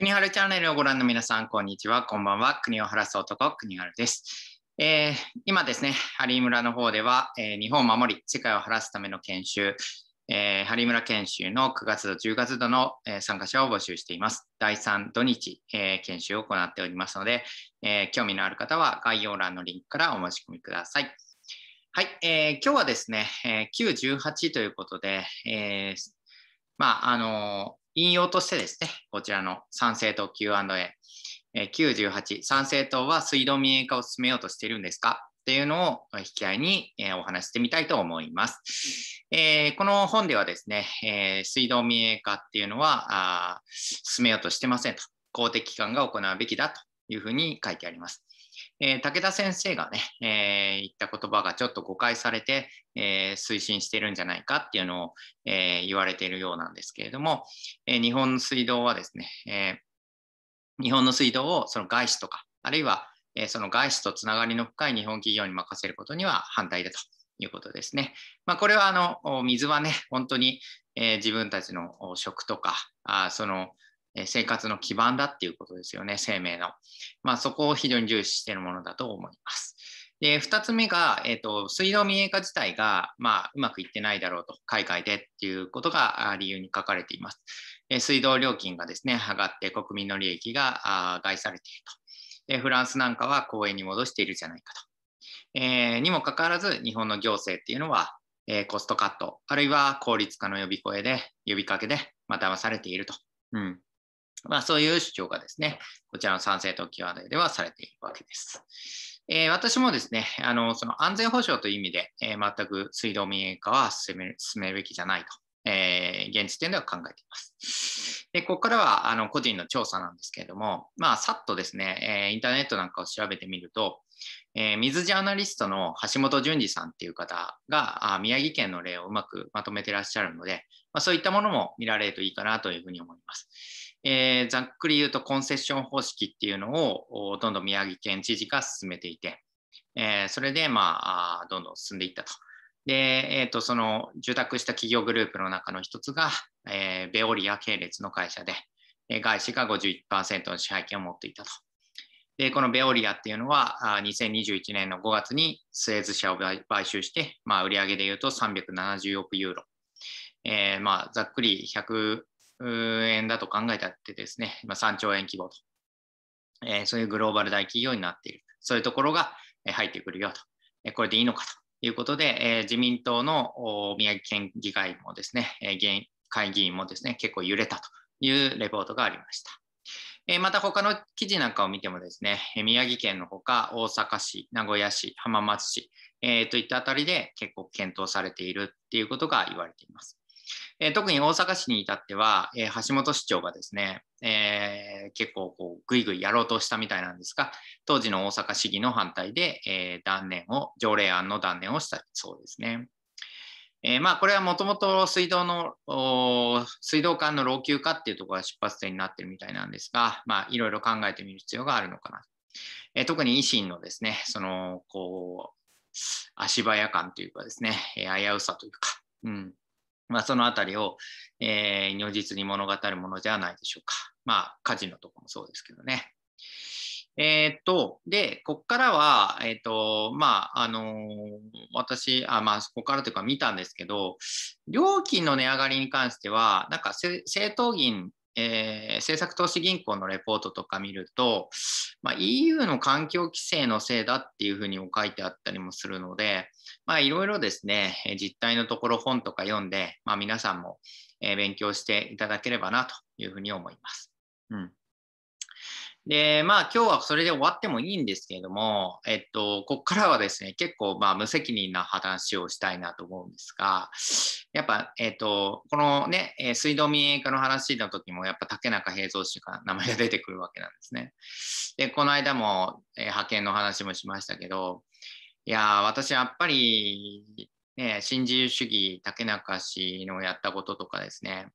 国原チャンネルをご覧の皆さん、こんにちは。こんばんは。国を晴らす男、国原です。えー、今ですね、ハリー村の方では、えー、日本を守り、世界を晴らすための研修、えー、ハリー村研修の9月と10月度の、えー、参加者を募集しています。第3土日、えー、研修を行っておりますので、えー、興味のある方は概要欄のリンクからお申し込みください。はい、えー、今日はですね、えー、9、18ということで、えー、まあ、あのー引用としてですね、こちらの参政党 Q&A、え98、参政党は水道民営化を進めようとしているんですかっていうのを引き合いに、えお話してみたいと思います。えー、この本ではですね、えー、水道民営化っていうのはあ進めようとしてませんと、公的機関が行うべきだというふうに書いてあります。えー、武田先生がね、えー、言った言葉がちょっと誤解されて、えー、推進してるんじゃないかっていうのを、え言われているようなんですけれども、え日本の水道はですね、え日本の水道をその外資とかあるいは、えその外資とつながりの深い日本企業に任せることには反対だということですね。まあ、これはあの水はね本当に、え自分たちの食とかあその生活の基盤だっていうことですよね、生命の。まあ、そこを非常に重視しているものだと思います。で、2つ目が、えーと、水道民営化自体が、まあ、うまくいってないだろうと、海外でっていうことが理由に書かれています。え水道料金がですね、上がって国民の利益が害されていると。フランスなんかは公園に戻しているじゃないかと。えー、にもかかわらず、日本の行政っていうのは、えー、コストカット、あるいは効率化の呼び声で、呼びかけで、まあ騙されていると。うんまあ、そういう主張がですね、こちらの賛成とキーワードではされているわけです。えー、私もですね、あのその安全保障という意味で、えー、全く水道民営化は進めるべきじゃないとえー、現時点では考えています。で、ここからはあの個人の調査なんですけれども、まあ、さっとですね、えー、インターネットなんかを調べてみると、えー、水ジャーナリストの橋本淳二さんっていう方があ宮城県の例をうまくまとめてらっしゃるので、まあ、そういったものも見られるといいかなというふうに思います。えー、ざっくり言うとコンセッション方式っていうのをどんどん宮城県知事が進めていて、えー、それで、まあ、どんどん進んでいったとで、えっ、ー、と、その受託した企業グループの中の一つが、えー、ベオリア系列の会社で、えー、外資が51%の支配権を持っていたと。で、このベオリアっていうのは、2021年の5月にスエズ社を買収して、まあ、売上でいうと370億ユーロ。えー、まあ、ざっくり100円だと考えたってですね、まあ、3兆円規模と、えー、そういうグローバル大企業になっている。そういうところが入ってくるよと。これでいいのかと。いうことで、えー、自民党の宮城県議会もですね、えー、会議員もですね、結構揺れたというレポートがありました。えまた他の記事なんかを見てもですね、え宮城県のほか大阪市、名古屋市、浜松市、えー、といったあたりで結構検討されているっていうことが言われています。えー、特に大阪市に至っては、えー、橋本市長がですね、えー、結構こうぐいぐいやろうとしたみたいなんですが当時の大阪市議の反対で、え断念を条例案の断念をしたそうですね。えまあ、これはもともと水道の水道管の老朽化っていうところが出発点になってるみたいなんですが、まあ、いろいろ考えてみる必要があるのかな。え特に維新のですねそのこう足早感というかですね危うさというか、うん、まあ、そのあたりを、えー、如実に物語るものじゃないでしょうか。まあ、カジノとかもそうですけどね。えー、っと、で、こっからは、えー、っと、まあ、あのー、私、あ、まあ、ここからというか見たんですけど、料金の値上がりに関しては、なんか政党銀えー、政策投資銀行のレポートとか見ると、まあ、EU の環境規制のせいだっていうふうにも書いてあったりもするので、まいろいろですね、実態のところ本とか読んで、まあ、皆さんも勉強していただければなというふうに思います。うんで、まあ今日はそれで終わってもいいんですけれども、えっと、ここからはですね、結構まあ無責任な話をしたいなと思うんですが、やっぱ、えっと、このね、水道民営化の話の時も、やっぱ竹中平蔵氏が名前が出てくるわけなんですね。で、この間も、え派遣の話もしましたけど、いや私やっぱり、ね、新自由主義竹中氏のやったこととかですね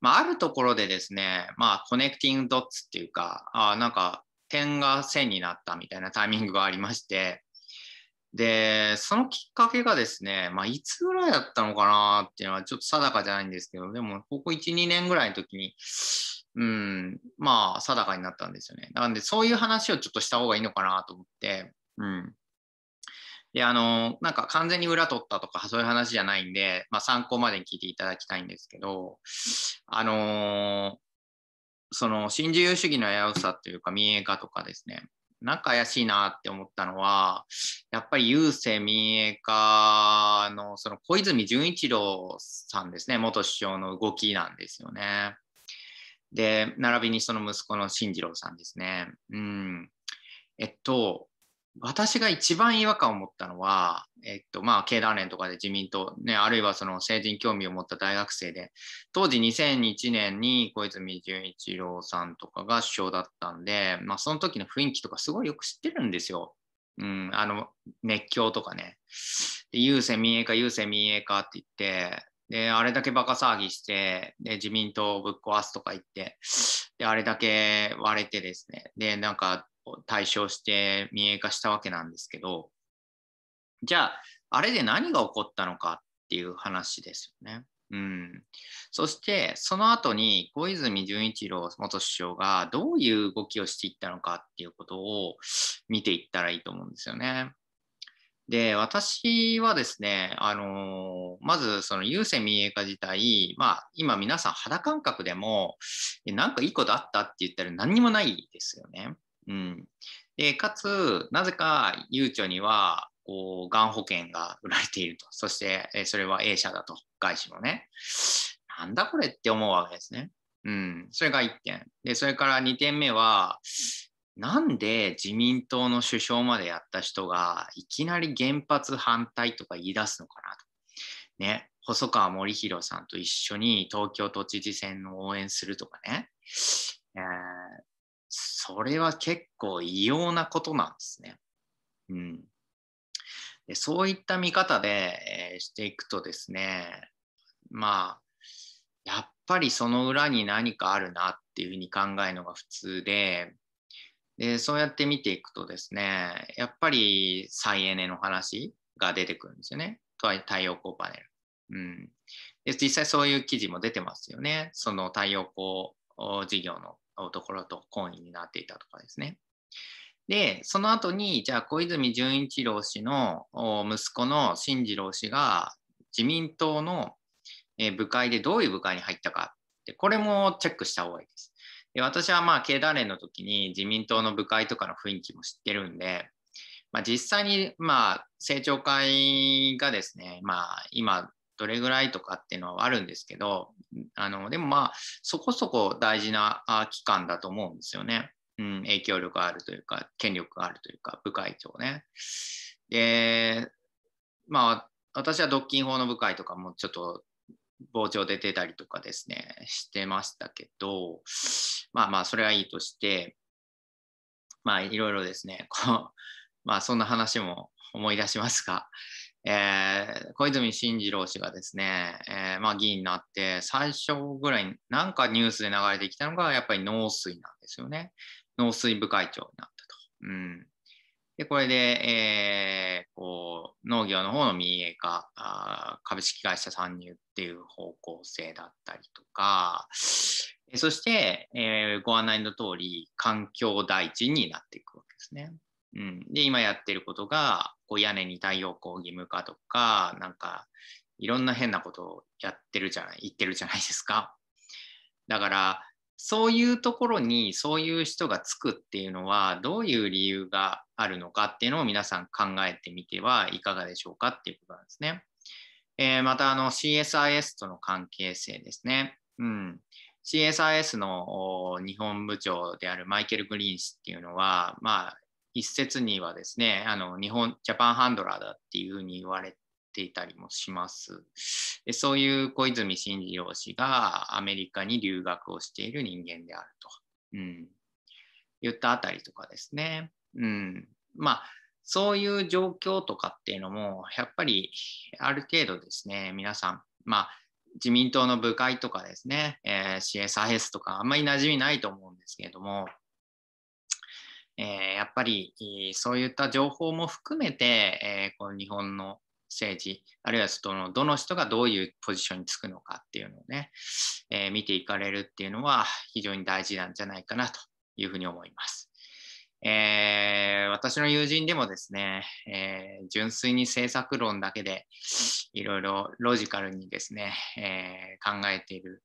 まあ、あるところでですね、まあ、コネクティングドッツっていうか、あなんか点が線になったみたいなタイミングがありまして、で、そのきっかけがですね、まあ、いつぐらいだったのかなっていうのはちょっと定かじゃないんですけど、でも、ここ1、2年ぐらいの時に、うん、まあ、定かになったんですよね。なんで、そういう話をちょっとした方がいいのかなと思って、うん。や、あの、なんか完全に裏取ったとかそういう話じゃないんで、まあ、参考までに聞いていただきたいんですけど、あのー、その新自由主義の危うさというか民営化とかですね、なんか怪しいなって思ったのは、やっぱり郵政民営化のその小泉純一郎さんですね、元首相の動きなんですよね。で、並びにその息子の進次郎さんですね。うん。えっと、私が一番違和感を持ったのは、えっとまあ、経団連とかで自民党、ね、あるいはその成人興味を持った大学生で、当時2001年に小泉純一郎さんとかが首相だったんで、まあ、その時の雰囲気とかすごいよく知ってるんですよ。うん、あの熱狂とかね。で、郵政民営化、郵政民営化って言って、で、あれだけバカ騒ぎして、で、自民党をぶっ壊すとか言って、で、あれだけ割れてですね、で、なんか対象して民営化したわけなんですけどじゃああれで何が起こったのかっていう話ですよね。うん、そしてその後に小泉純一郎元首相がどういう動きをしていったのかっていうことを見ていったらいいと思うんですよね。で私はですね、あのまずその郵政民営化自体、まあ、今皆さん肌感覚でもなんかいいことあったって言ったら何にもないですよね。うん、でかつなぜかゆうちょにはこうがん保険が売られているとそしてそれは A 社だと外資のねなんだこれって思うわけですね。うん、それが1点でそれから2点目はなんで自民党の首相までやった人がいきなり原発反対とか言い出すのかなと。ね、細川森弘さんと一緒に東京都知事選を応援するとかね、えー、それは結構異様なことなんですね。うん、でそういった見方で、えー、していくとですねまあやっぱりその裏に何かあるなっていうふうに考えるのが普通ででそうやって見ていくとですねやっぱり再エネの話が出てくるんですよね太陽光パネル。うん、で実際そういう記事も出てますよね。その太陽光事業のところと懇意になっていたとかですね。で、その後に、じゃあ小泉純一郎氏の息子の進次郎氏が自民党の部会でどういう部会に入ったかって、これもチェックした方がいいです。で私はまあ経団連の時に自民党の部会とかの雰囲気も知ってるんで、まあ、実際にまあ政調会がですね、まあ、今どれぐらいとかっていうのはあるんですけどあのでもまあそこそこ大事な機関だと思うんですよね、うん、影響力があるというか権力があるというか部会長ねでまあ私は独禁法の部会とかもちょっと傍聴で出たりとかですねしてましたけどまあまあそれはいいとしてまあいろいろですねこうまあそんな話も思い出しますが、えー、小泉進次郎氏がですね、えーまあ、議員になって最初ぐらいなんかニュースで流れてきたのがやっぱり農水なんですよね農水部会長になったと。うん、でこれで、えー、こう農業の方の民営化あ株式会社参入っていう方向性だったりとかそして、えー、ご案内の通り環境大臣になっていくわけですね。うん、で今やってることがこう屋根に太陽光義務化とかなんかいろんな変なことをやってるじゃない言ってるじゃないですか。だからそういうところにそういう人がつくっていうのはどういう理由があるのかっていうのを皆さん考えてみてはいかがでしょうかっていうことなんですね。えー、またあの CSIS との関係性ですね。うん、CSIS の日本部長であるマイケル・グリーン氏っていうのは、まあ、一説にはですね、あの日本、ジャパンハンドラーだっていうふうに言われていたりもします。でそういう小泉進次郎氏がアメリカに留学をしている人間であると、うん、言ったあたりとかですね。うん、まあそういう状況とかっていうのもやっぱりある程度ですね皆さんまあ自民党の部会とかですね、えー、CSIS とかあんまり馴染みないと思うんですけれどもえやっぱりそういった情報も含めて、えこの日本の政治あるいはそのどの人がどういうポジションにつくのかっていうのをね、え見ていかれるっていうのは非常に大事なんじゃないかなというふうに思います。えー、私の友人でもですね、えー、純粋に政策論だけでいろいろロジカルにですね、えー、考えている、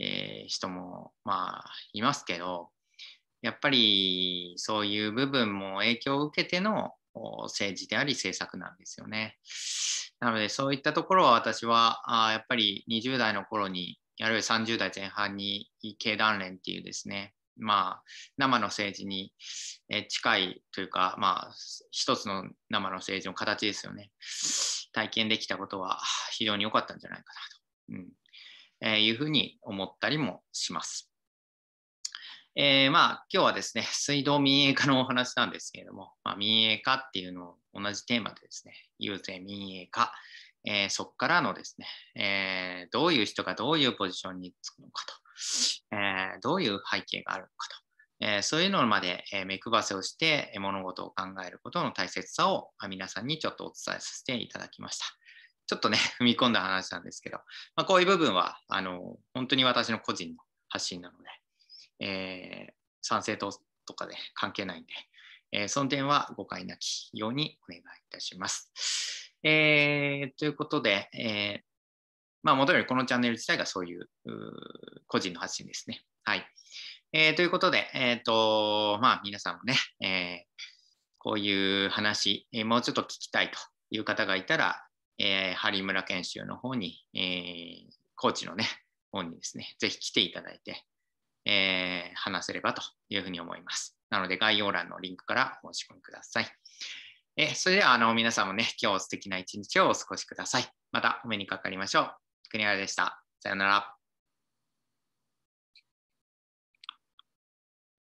え人もまあいますけど、やっぱりそういう部分も影響を受けての政治であり政策なんですよね。なのでそういったところは私はあやっぱり20代の頃にあるいは30代前半に経団連っていうですねまあ生の政治に近いというかまあ一つの生の政治の形ですよね体験できたことは非常に良かったんじゃないかなと、うんえー、いうふうに思ったりもします。えー、まあ今日はですね、水道民営化のお話なんですけれども、まあ、民営化っていうのを同じテーマでですね、遊税民営化、えー、そこからのですね、えー、どういう人がどういうポジションにつくのかと、えどういう背景があるのかと、えそういうのまで、え目配せをして物事を考えることの大切さを皆さんにちょっとお伝えさせていただきました。ちょっとね、踏み込んだ話なんですけど、まあ、こういう部分はあの本当に私の個人の発信なので、えー、賛成党とかで関係ないんで、えー、その点は誤解なきようにお願いいたします。えー、ということで、えー、まあ、もとよりこのチャンネル自体がそういう個人の発信ですね。はい。えー、ということで、えっ、ー、と、まあ、皆さんもね、えー、こういう話、えー、もうちょっと聞きたいという方がいたら、えー、ハリ村研修の方に、えー、コーチのね、方にですね、ぜひ来ていただいて、えー、話せればというふうに思います。なので概要欄のリンクからお申し込みください。えそれではあの皆さんもね、今日素敵な一日をお過ごしください。またお目にかかりましょう。国原でした。さようなら。